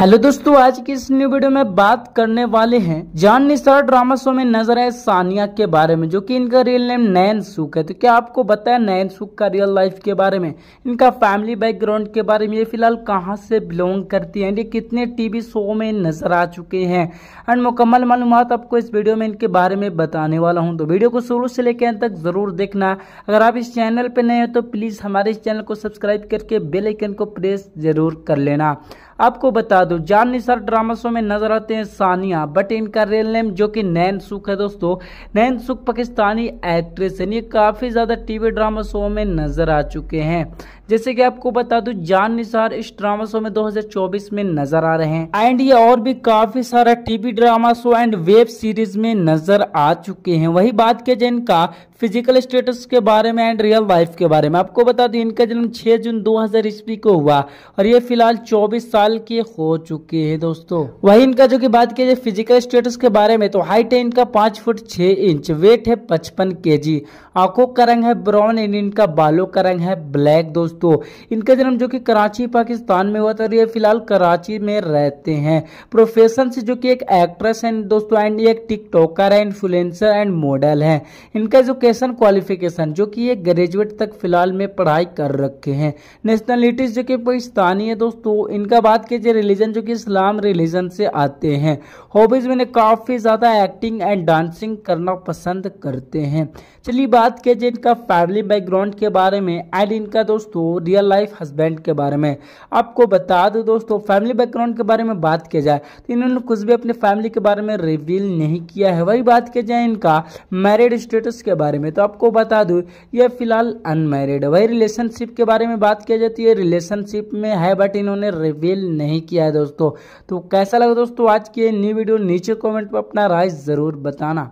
hello दोस्तों आज की इस न्यू वीडियो में बात करने वाले हैं जान निसार ड्रामा शो में नजर आए सानिया के बारे में जो कि इनका रियल नेम नयन सुख है तो क्या आपको बताया नयन सुख का रियल लाइफ के बारे में इनका फैमिली बैकग्राउंड के बारे में ये फिलहाल कहाँ से बिलोंग करती हैं ये कितने टीवी शो में नजर आ चुके हैं एंड मुकम्मल मालूम आपको इस वीडियो में इनके बारे में बताने वाला हूँ तो वीडियो को शुरू से लेकर अंत तक जरूर देखना अगर आप इस चैनल पर नए हो तो प्लीज़ हमारे इस चैनल को सब्सक्राइब करके बेलाइकन को प्रेस जरूर कर लेना आपको बता दूं जान निसार ड्रामा शो में नजर आते हैं सानिया बट इनका रियल नेम जो कि नैन सुख है दोस्तों नैन सुख पाकिस्तानी एक्ट्रेस है ये काफ़ी ज़्यादा टीवी ड्रामा शो में नजर आ चुके हैं जैसे कि आपको बता दूं जान निसार इस ड्रामा शो में 2024 में नजर आ रहे हैं एंड ये और भी काफ़ी सारा TV drama show and web series में नजर आ चुके हैं वही बात किया जाए इनका फिजिकल स्टेटस के बारे में एंड रियल लाइफ के बारे में आपको बता दूं इनका जन्म 6 जून 2000 ईस्वी को हुआ और ये फिलहाल 24 साल साल के हो चुके हैं दोस्तों वही इनका जो कि बात की जाए फिजिकल स्टेटस के बारे में तो हाइट है इनका पांच फुट छह इंच वेट है पचपन के जी आंखों का रंग है ब्राउन एंड इनका बालों का रंग है ब्लैक दोस्तों इनका जन्म जो कि कराची पाकिस्तान में हुआ था और ये फिलहाल कराची में रहते हैं प्रोफेशन से जो कि एक एक्ट्रेस है दोस्तों एंड ये एक टिकटॉकर है इन्फ्लुएंसर एंड मॉडल है इनका एजुकेशन क्वालिफिकेशन जो कि ये ग्रेजुएट तक फिलहाल में पढ़ाई कर रखे हैं नेशनलिटीज जो कि पाकिस्तानी है दोस्तों इनका बात बात की जाए रिलीजन जो कि इस्लाम रिलीजन से आते हैं हॉबीज़ में काफ़ी ज़्यादा एक्टिंग एंड डांसिंग करना पसंद करते हैं चलिए बात की जाए इनका फैमिली बैकग्राउंड के बारे में एंड इनका दोस्तों रियल लाइफ हस्बैंड के बारे में आपको बता दो दोस्तों फैमिली बैकग्राउंड के बारे में बात किया जाए तो इन्होंने कुछ भी अपने फैमिली के बारे में रिवील नहीं किया है वही बात की जाए इनका मैरिड स्टेटस के बारे में तो आपको बता दूँ यह फिलहाल अनमैरिड वही रिलेशनशिप के बारे में बात किया जाती है रिलेशनशिप में है बट इन्होंने रिवील नहीं किया है दोस्तों तो कैसा लगा दोस्तों आज की न्यू वीडियो नीचे कॉमेंट पर अपना राय ज़रूर बताना